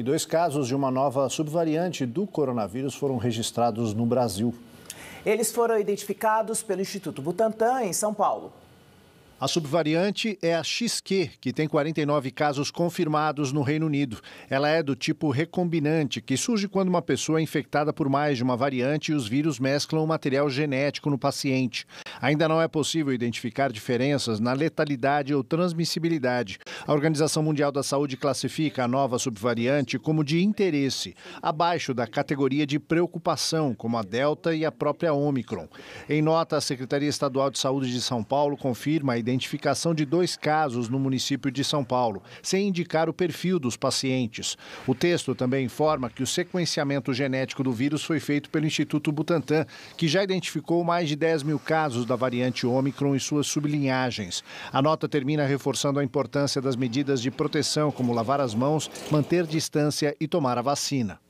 E dois casos de uma nova subvariante do coronavírus foram registrados no Brasil. Eles foram identificados pelo Instituto Butantan, em São Paulo. A subvariante é a XQ, que tem 49 casos confirmados no Reino Unido. Ela é do tipo recombinante, que surge quando uma pessoa é infectada por mais de uma variante e os vírus mesclam o material genético no paciente. Ainda não é possível identificar diferenças na letalidade ou transmissibilidade. A Organização Mundial da Saúde classifica a nova subvariante como de interesse, abaixo da categoria de preocupação, como a Delta e a própria Omicron. Em nota, a Secretaria Estadual de Saúde de São Paulo confirma a identificação de dois casos no município de São Paulo, sem indicar o perfil dos pacientes. O texto também informa que o sequenciamento genético do vírus foi feito pelo Instituto Butantan, que já identificou mais de 10 mil casos da variante Omicron e suas sublinhagens. A nota termina reforçando a importância das medidas de proteção, como lavar as mãos, manter distância e tomar a vacina.